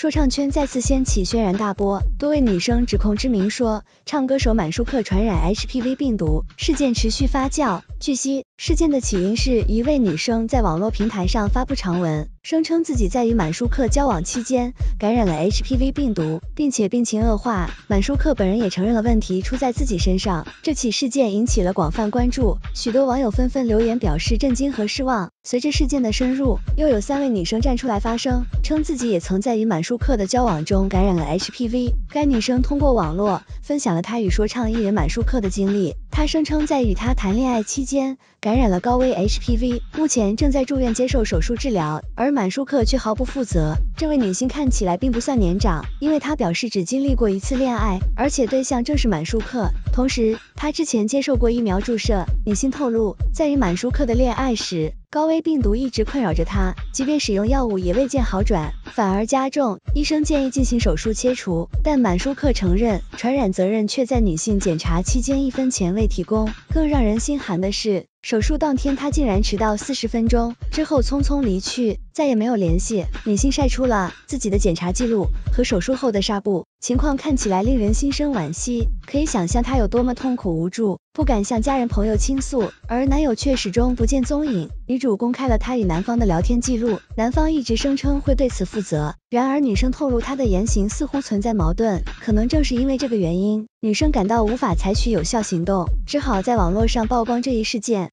说唱圈再次掀起轩然大波，多位女生指控知名说唱歌手满舒克传染 HPV 病毒，事件持续发酵。据悉，事件的起因是一位女生在网络平台上发布长文，声称自己在与满舒克交往期间感染了 HPV 病毒，并且病情恶化。满舒克本人也承认了问题出在自己身上。这起事件引起了广泛关注，许多网友纷纷留言表示震惊和失望。随着事件的深入，又有三位女生站出来发声，称自己也曾在与满舒克的交往中感染了 HPV。该女生通过网络分享了她与说唱艺人满舒克的经历，她声称在与他谈恋爱期。间感染了高危 HPV，目前正在住院接受手术治疗，而满舒克却毫不负责。这位女星看起来并不算年长，因为她表示只经历过一次恋爱，而且对象正是满舒克。同时，她之前接受过疫苗注射。女星透露，在与满舒克的恋爱时，高危病毒一直困扰着他，即便使用药物也未见好转，反而加重。医生建议进行手术切除，但满舒克承认传染责任，却在女性检查期间一分钱未提供。更让人心寒的是。手术当天，她竟然迟到四十分钟，之后匆匆离去，再也没有联系。女性晒出了自己的检查记录和手术后的纱布，情况看起来令人心生惋惜。可以想象她有多么痛苦无助，不敢向家人朋友倾诉，而男友却始终不见踪影。女主公开了她与男方的聊天记录，男方一直声称会对此负责，然而女生透露她的言行似乎存在矛盾，可能正是因为这个原因，女生感到无法采取有效行动，只好在网络上曝光这一事件。